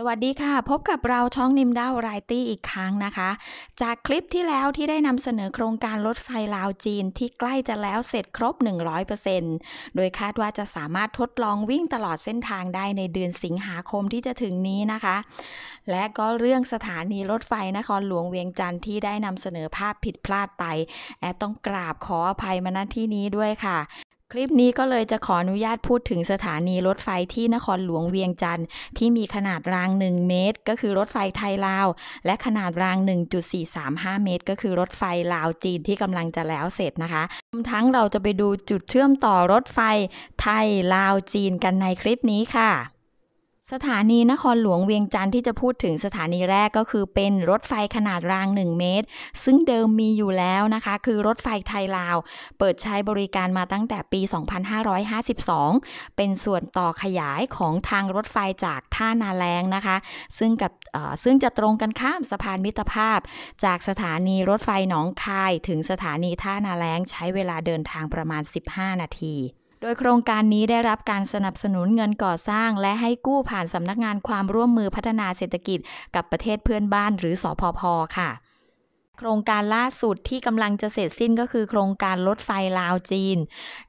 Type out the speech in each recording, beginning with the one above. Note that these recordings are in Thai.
สวัสดีค่ะพบกับเราช่องนิมดาวรตี้อีกครั้งนะคะ จากคลิปที่แล้วที่ได้นำเสนอโครงการรถไฟลาวจีนที่ใกล้จะแล้วเสร็จครบ 100%โดยคาดว่าจะสามารถทดลองวิ่งตลอดเส้นทางได้ในเดือนสิงหาคมที่จะถึงนี้นะคะ และก็เรื่องสถานีรถไฟนครหลวงเวียงจันทร์ที่ได้นำเสนอภาพผิดพลาดไปแอดต้องกราบขออภัยมาณที่นี้ด้วยค่ะคลิปนี้ก็เลยจะขออนุญาตพูดถึงสถานีรถไฟที่นครหลวงเวียงจันทร์ที่มีขนาดราง 1 เมตรก็คือรถไฟไทยลาว และขนาดราง 1.435 เมตรก็คือรถไฟลาวจีนที่กำลังจะแล้วเสร็จนะคะรวมทั้งเราจะไปดูจุดเชื่อมต่อรถไฟไทยลาวจีนกันในคลิปนี้ค่ะสถานีนครหลวงเวียงจันทร์ที่จะพูดถึงสถานีแรกก็คือเป็นรถไฟขนาดราง 1 เมตร ซึ่งเดิมมีอยู่แล้วนะคะ คือรถไฟไทยลาว เปิดใช้บริการมาตั้งแต่ปี 2552 เป็นส่วนต่อขยายของทางรถไฟจากท่านาแรงนะคะ ซึ่งกับซึ่งจะตรงกันข้ามสะพานมิตรภาพ จากสถานีรถไฟหนองคายถึงสถานีท่านาแรงใช้เวลาเดินทางประมาณ 15 นาทีโดยโครงการนี้ได้รับการสนับสนุนเงินก่อสร้าง และให้กู้ผ่านสำนักงานความร่วมมือพัฒนาเศรษฐกิจ กับประเทศเพื่อนบ้านหรือสอพพ ค่ะ โครงการล่าสุดที่กำลังจะเสร็จสิ้นก็คือโครงการรถไฟลาวจีน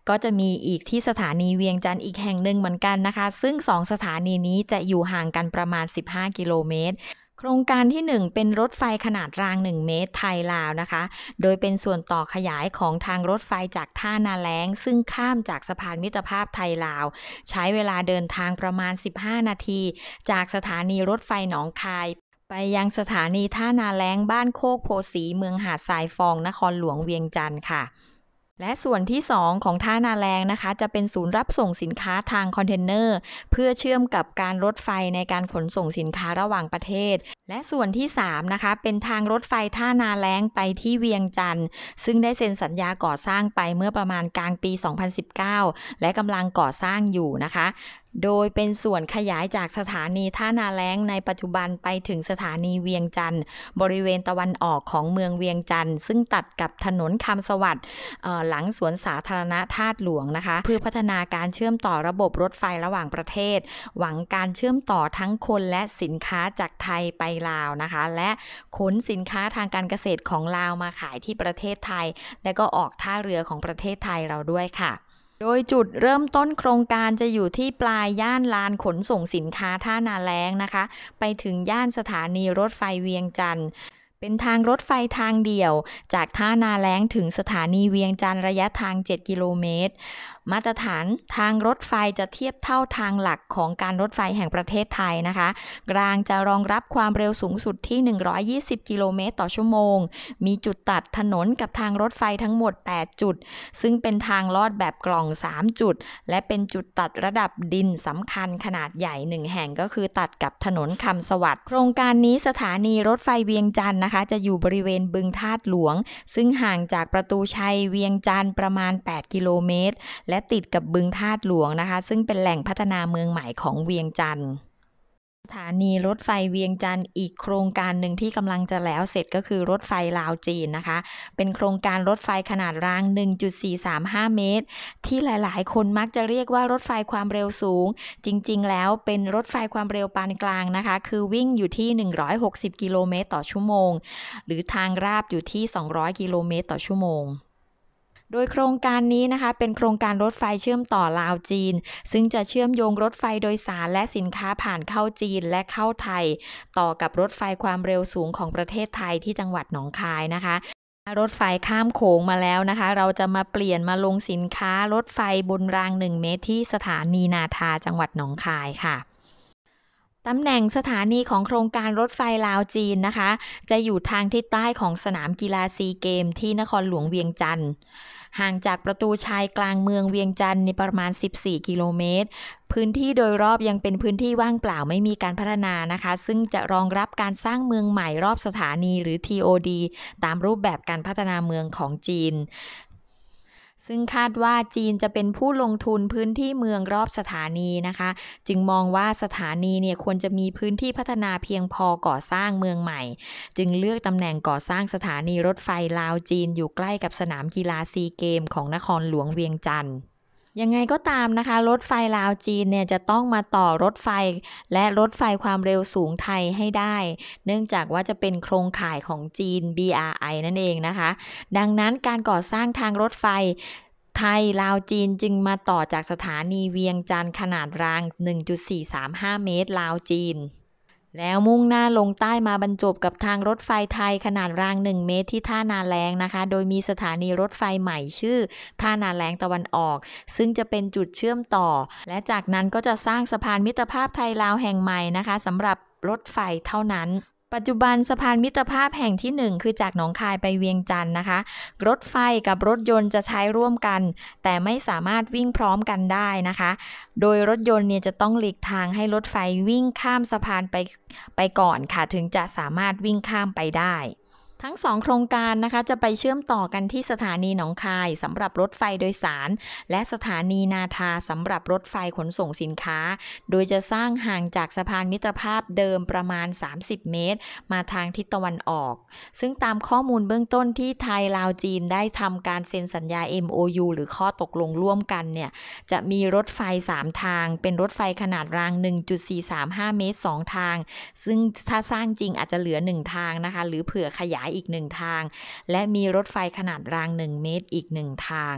ก็จะมีอีกที่สถานีเวียงจันทร์อีกแห่งหนึ่งเหมือนกันนะคะ ซึ่ง 2 สถานีนี้จะอยู่ห่างกันประมาณ 15 กิโลเมตรโครงการที่ 1 เป็นรถไฟขนาดราง 1 เมตรไทยลาวนะคะ โดยเป็นส่วนต่อขยายของทางรถไฟจากท่านาแล้ง ซึ่งข้ามจากสะพานมิตรภาพไทยลาว ใช้เวลาเดินทางประมาณ 15 นาที จากสถานีรถไฟหนองคาย ไปยังสถานีท่านาแล้ง บ้านโคกโพสีเมืองหาดทรายฟองนครหลวงเวียงจันทร์ค่ะและส่วนที่ 2 ของท่านาแรงนะคะ จะเป็นศูนย์รับส่งสินค้าทางคอนเทนเนอร์เพื่อเชื่อมกับการรถไฟในการขนส่งสินค้าระหว่างประเทศ และส่วนที่ 3 นะคะ เป็นทางรถไฟท่านาแรงไปที่เวียงจันทร์ซึ่งได้เซ็นสัญญาก่อสร้างไปเมื่อประมาณกลางปี 2019 และกำลังก่อสร้างอยู่นะคะโดยเป็นส่วนขยายจากสถานีท่านาแล้งในปัจจุบันไปถึงสถานีเวียงจันทร์บริเวณตะวันออกของเมืองเวียงจันทร์ซึ่งตัดกับถนนคำสวัสดิ์หลังสวนสาธารณะธาตุหลวงนะคะ เพื่อพัฒนาการเชื่อมต่อระบบรถไฟระหว่างประเทศ หวังการเชื่อมต่อทั้งคนและสินค้าจากไทยไปลาวนะคะ และขนสินค้าทางการเกษตรของลาวมาขายที่ประเทศไทย และก็ออกท่าเรือของประเทศไทยเราด้วยค่ะโดยจุดเริ่มต้นโครงการจะอยู่ที่ปลายย่านลานขนส่งสินค้าท่านาแล้งนะคะ ไปถึงย่านสถานีรถไฟเวียงจันทร์เป็นทางรถไฟทางเดี่ยว จากท่านาแล้งถึงสถานีเวียงจันทร์ระยะทาง 7 กิโลเมตรมาตรฐานทางรถไฟจะเทียบเท่าทางหลักของการรถไฟแห่งประเทศไทยนะคะ รางจะรองรับความเร็วสูงสุดที่ 120 กิโลเมตรต่อชั่วโมง มีจุดตัดถนนกับทางรถไฟทั้งหมด 8 จุด ซึ่งเป็นทางลอดแบบกล่อง 3 จุด และเป็นจุดตัดระดับดินสำคัญขนาดใหญ่ 1 แห่งก็คือตัดกับถนนคำสวัสดิ์ โครงการนี้สถานีรถไฟเวียงจันทร์นะคะ จะอยู่บริเวณบึงธาตุหลวง ซึ่งห่างจากประตูชัยเวียงจันทร์ประมาณ 8 กิโลเมตรและและติดกับบึงธาตุหลวงนะคะซึ่งเป็นแหล่งพัฒนาเมืองใหม่ของเวียงจันทร์สถานีรถไฟเวียงจันทร์อีกโครงการหนึ่งที่กำลังจะแล้วเสร็จก็คือรถไฟลาวจีนนะคะ เป็นโครงการรถไฟขนาดราง 1.435 เมตร ที่หลายๆ คนมักจะเรียกว่ารถไฟความเร็วสูง จริงๆ แล้วเป็นรถไฟความเร็วปานกลางนะคะ คือวิ่งอยู่ที่ 160 กิโลเมตรต่อชั่วโมง หรือทางราบอยู่ที่ 200 กิโลเมตรต่อชั่วโมงโดยโครงการนี้นะคะเป็นโครงการรถไฟเชื่อมต่อลาวจีน ซึ่งจะเชื่อมโยงรถไฟโดยสารและสินค้าผ่านเข้าจีนและเข้าไทย ต่อกับรถไฟความเร็วสูงของประเทศไทยที่จังหวัดหนองคายนะคะ รถไฟข้ามโขงมาแล้วนะคะ เราจะมาเปลี่ยนมาลงสินค้ารถไฟบนรางหนึ่งเมตรที่สถานีนาทาจังหวัดหนองคายค่ะตำแหน่งสถานีของโครงการรถไฟลาวจีนนะคะจะอยู่ทางทิศใต้ของสนามกีฬาซีเกม ที่นครหลวงเวียงจันทร์ห่างจากประตูชายกลางเมืองเวียงจันทร์ในประมาณ 14 กิโลเมตรพื้นที่โดยรอบยังเป็นพื้นที่ว่างเปล่าไม่มีการพัฒนานะคะ ซึ่งจะรองรับการสร้างเมืองใหม่รอบสถานีหรือ TOD ตามรูปแบบการพัฒนาเมืองของจีนซึ่งคาดว่าจีนจะเป็นผู้ลงทุนพื้นที่เมืองรอบสถานีนะคะ จึงมองว่าสถานีเนี่ยควรจะมีพื้นที่พัฒนาเพียงพอก่อสร้างเมืองใหม่ จึงเลือกตำแหน่งก่อสร้างสถานีรถไฟลาวจีนอยู่ใกล้กับสนามกีฬาซีเกม ของนครหลวงเวียงจันทร์ยังไงก็ตามนะคะ รถไฟลาวจีนเนี่ยจะต้องมาต่อรถไฟและรถไฟความเร็วสูงไทยให้ได้ เนื่องจากว่าจะเป็นโครงข่ายของจีน BRI นั่นเองนะคะ ดังนั้นการก่อสร้างทางรถไฟไทยลาวจีนจึงมาต่อจากสถานีเวียงจันทร์ขนาดราง 1.435 เมตร ลาวจีนแล้วมุ่งหน้าลงใต้มาบรรจบกับทางรถไฟไทยขนาดราง 1 เมตรที่ท่านาแรงนะคะ โดยมีสถานีรถไฟใหม่ชื่อท่านาแรงตะวันออกซึ่งจะเป็นจุดเชื่อมต่อ และจากนั้นก็จะสร้างสะพานมิตรภาพไทยลาวแห่งใหม่นะคะสำหรับรถไฟเท่านั้นปัจจุบันสะพานมิตรภาพแห่งที่ 1 คือจากหนองคายไปเวียงจันทร์นะคะ รถไฟกับรถยนต์จะใช้ร่วมกัน แต่ไม่สามารถวิ่งพร้อมกันได้นะคะ โดยรถยนต์เนี่ยจะต้องหลีกทางให้รถไฟวิ่งข้ามสะพานไปไปก่อนค่ะ ถึงจะสามารถวิ่งข้ามไปได้ทั้งสองโครงการนะคะ จะไปเชื่อมต่อกันที่สถานีหนองคายสำหรับรถไฟโดยสาร และสถานีนาทาสำหรับรถไฟขนส่งสินค้า โดยจะสร้างห่างจากสะพานมิตรภาพเดิมประมาณ 30 เมตรมาทางทิศตะวันออก ซึ่งตามข้อมูลเบื้องต้นที่ไทยลาวจีนได้ทำการเซ็นสัญญา MOU หรือข้อตกลงร่วมกันเนี่ย จะมีรถไฟ 3 ทาง เป็นรถไฟขนาดราง 1.435 เมตร2 ทาง ซึ่งถ้าสร้างจริงอาจจะเหลือ1ทางนะคะหรือเผื่อขยายายอีกหนึ่งทาง และมีรถไฟขนาดรางหนึ่งเมตรอีกหนึ่งทาง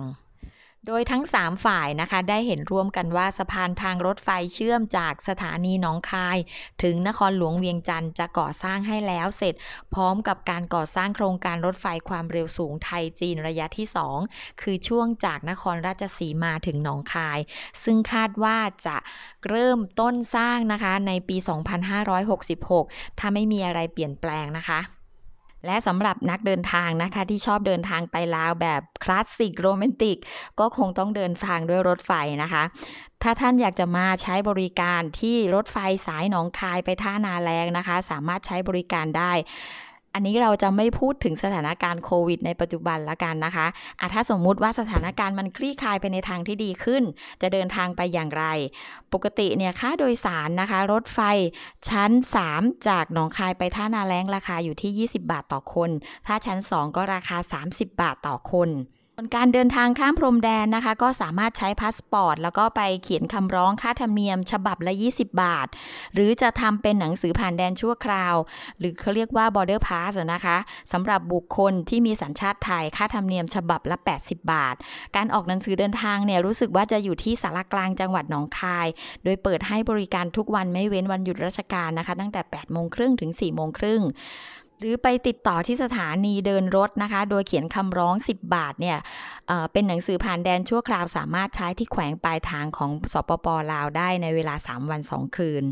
โดยทั้ง 3 ฝ่ายนะคะได้เห็นร่วมกันว่าสะพานทางรถไฟเชื่อมจากสถานีหนองคาย ถึงนครหลวงเวียงจันทร์จะก่อสร้างให้แล้วเสร็จพร้อมกับการก่อสร้างโครงการรถไฟความเร็วสูงไทยจีนระยะที่ 2 คือช่วงจากนครราชสีมาถึงหนองคาย ซึ่งคาดว่าจะเริ่มต้นสร้างนะคะในปี 2566 ถ้าไม่มีอะไรเปลี่ยนแปลงนะคะและสำหรับนักเดินทางนะคะที่ชอบเดินทางไปลาวแบบคลาสสิกโรแมนติกก็คงต้องเดินทางด้วยรถไฟนะคะ ถ้าท่านอยากจะมาใช้บริการที่รถไฟสายหนองคายไปท่านาแรงนะคะสามารถใช้บริการได้อันนี้เราจะไม่พูดถึงสถานการณ์โควิดในปัจจุบันละกันนะคะอะถ้าสมมุติว่าสถานการณ์มันคลี่คลายไปในทางที่ดีขึ้น จะเดินทางไปอย่างไร ปกติเนี่ยค่าโดยสารนะคะ รถไฟชั้น 3 จากหนองคายไปท่านาแรงราคาอยู่ที่ 20 บาทต่อคน ถ้าชั้น 2 ก็ราคา 30 บาทต่อคนส่วนการเดินทางข้ามพรมแดนนะคะ ก็สามารถใช้พาสปอร์ต แล้วก็ไปเขียนคำร้องค่าธรรมเนียม ฉบับละ 20 บาท หรือจะทำเป็นหนังสือผ่านแดนชั่วคราว หรือเขาเรียกว่า border pass นะคะสำหรับบุคคลที่มีสัญชาติไทยค่าธรรมเนียม ฉบับละ 80 บาท การออกหนังสือเดินทางเนี่ยรู้สึกว่าจะอยู่ที่สารกลางจังหวัดหนองคาย โดยเปิดให้บริการทุกวันไม่เว้นวันหยุดราชการนะคะ ตั้งแต่8โมงครึ่งถึง4โมงครึ่งหรือไปติดต่อที่สถานีเดินรถนะคะ โดยเขียนคำร้อง 10 บาทเนี่ยเป็นหนังสือผ่านแดนชั่วคราว สามารถใช้ที่แขวงปลายทางของสปปลาวได้ในเวลา 3 วัน 2 คืน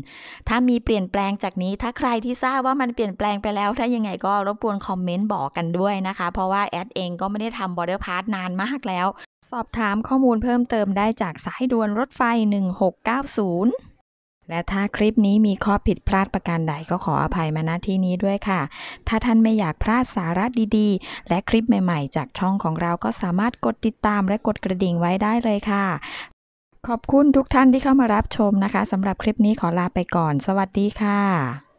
ถ้ามีเปลี่ยนแปลงจากนี้ ถ้าใครที่ทราบว่ามันเปลี่ยนแปลงไปแล้ว ถ้ายังไงก็รบกวนคอมเมนต์บอกกันด้วยนะคะ เพราะว่าแอดเองก็ไม่ได้ทำบอร์เดอร์พาร์ทนานมากแล้ว สอบถามข้อมูลเพิ่มเติมได้จากสายด่วนรถไฟ 1690และถ้าคลิปนี้มีข้อผิดพลาดประการใด ก็ขออภัยมาณที่นี้ด้วยค่ะ ถ้าท่านไม่อยากพลาดสาระดีๆ และคลิปใหม่ๆ จากช่องของเรา ก็สามารถกดติดตามและกดกระดิ่งไว้ได้เลยค่ะ ขอบคุณทุกท่านที่เข้ามารับชมนะคะสำหรับคลิปนี้ขอลาไปก่อน สวัสดีค่ะ